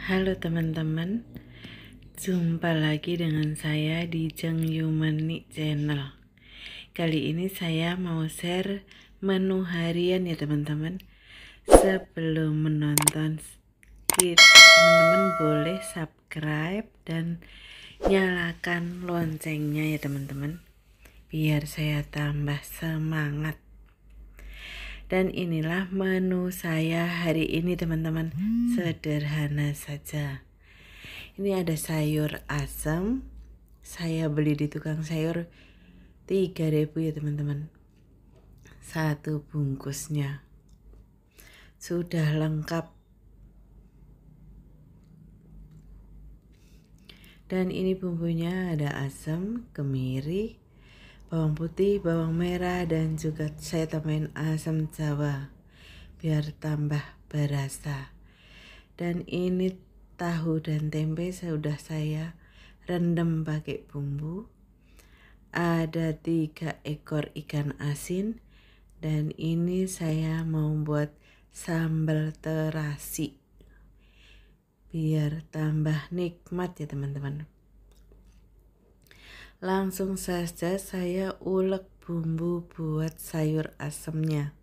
Halo teman-teman, jumpa lagi dengan saya di Jeng Yumani Channel. Kali ini saya mau share menu harian ya teman-teman. Sebelum menonton, teman-teman boleh subscribe dan nyalakan loncengnya ya teman-teman. Biar saya tambah semangat dan inilah menu saya hari ini teman-teman hmm. Sederhana saja Ini ada sayur asam Saya beli di tukang sayur 3000 ya teman-teman Satu bungkusnya Sudah lengkap Dan ini bumbunya ada asam, kemiri, bawang putih, bawang merah, dan juga saya tambahin asam jawa biar tambah berasa. Dan ini tahu dan tempe sudah saya rendam pakai bumbu. Ada tiga ekor ikan asin dan ini saya mau buat sambal terasi biar tambah nikmat ya teman-teman. Langsung saja saya ulek bumbu buat sayur asemnya.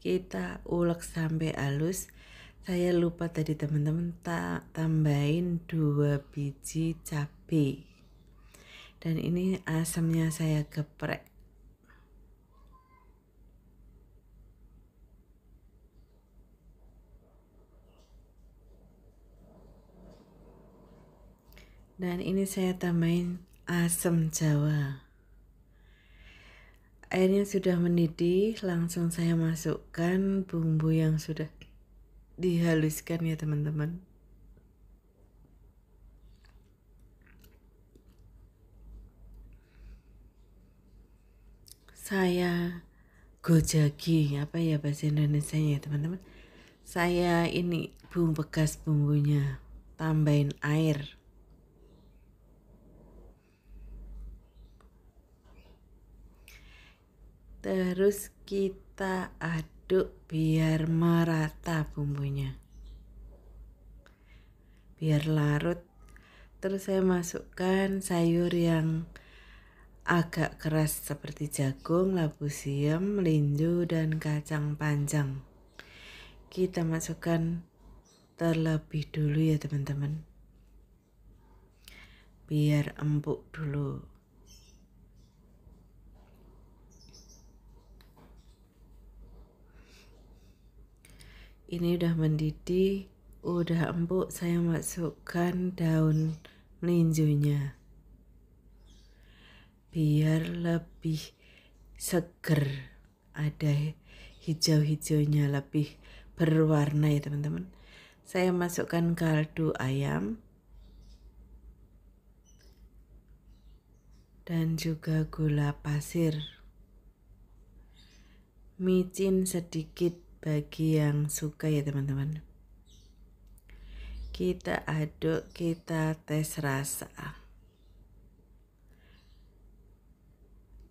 Kita ulek sampai halus. Saya lupa tadi teman-teman tak tambahin dua biji cabai. Dan ini asemnya saya geprek. dan ini saya tambahin asam jawa airnya sudah mendidih langsung saya masukkan bumbu yang sudah dihaluskan ya teman-teman saya gojagi apa ya bahasa Indonesia ya teman-teman saya ini bumbu bekas bumbunya tambahin air Terus kita aduk biar merata bumbunya. Biar larut. Terus saya masukkan sayur yang agak keras seperti jagung, labu siam, linju, dan kacang panjang. Kita masukkan terlebih dulu ya teman-teman. Biar empuk dulu. ini udah mendidih udah empuk saya masukkan daun melinjunya biar lebih seger ada hijau-hijaunya lebih berwarna ya teman-teman saya masukkan kaldu ayam dan juga gula pasir micin sedikit bagi yang suka ya teman-teman kita aduk kita tes rasa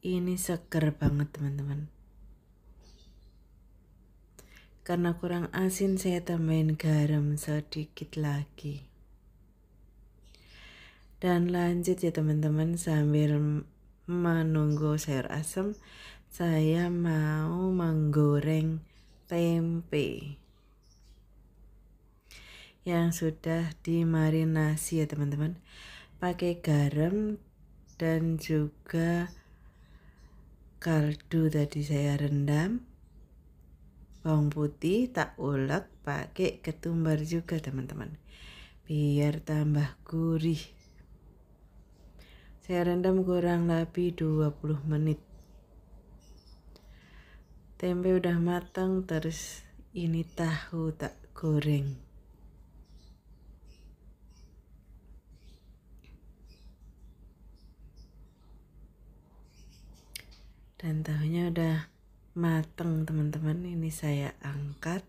ini seger banget teman-teman karena kurang asin saya tambahin garam sedikit lagi dan lanjut ya teman-teman sambil menunggu sayur asam saya mau menggoreng tempe yang sudah dimarinasi ya teman-teman pakai garam dan juga kaldu tadi saya rendam bawang putih tak ulek pakai ketumbar juga teman-teman biar tambah gurih saya rendam kurang lebih 20 menit tempe udah matang terus ini tahu tak goreng dan tahunya udah mateng teman-teman ini saya angkat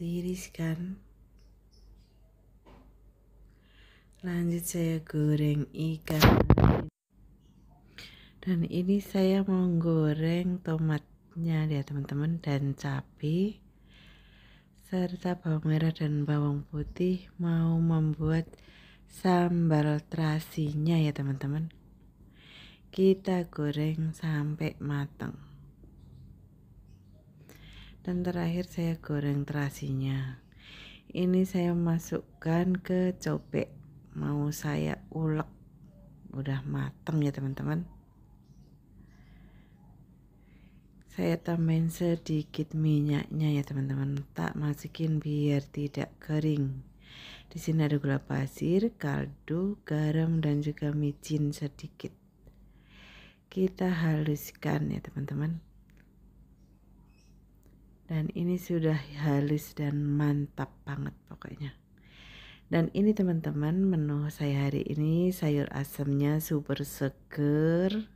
tiriskan lanjut saya goreng ikan dan ini saya mau goreng tomatnya ya teman-teman dan cabai serta bawang merah dan bawang putih mau membuat sambal terasinya ya teman-teman kita goreng sampai matang dan terakhir saya goreng terasinya ini saya masukkan ke cobek mau saya ulek udah mateng ya teman-teman saya tambahin sedikit minyaknya ya teman-teman tak masukin biar tidak kering di sini ada gula pasir kaldu garam dan juga micin sedikit kita haluskan ya teman-teman dan ini sudah halus dan mantap banget pokoknya dan ini teman-teman menu saya hari ini sayur asamnya super seger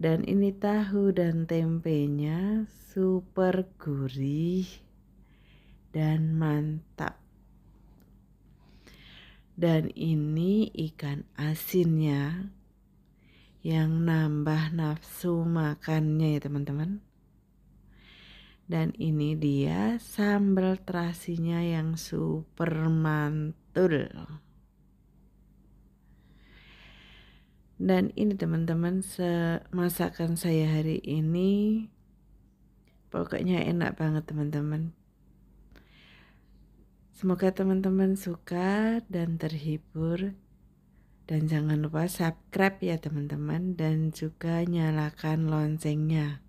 dan ini tahu dan tempenya super gurih dan mantap dan ini ikan asinnya yang nambah nafsu makannya ya teman-teman dan ini dia sambal terasinya yang super mantul. Dan ini teman-teman masakan saya hari ini pokoknya enak banget teman-teman. Semoga teman-teman suka dan terhibur. Dan jangan lupa subscribe ya teman-teman dan juga nyalakan loncengnya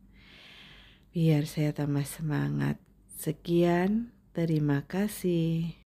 biar saya tambah semangat. Sekian, terima kasih.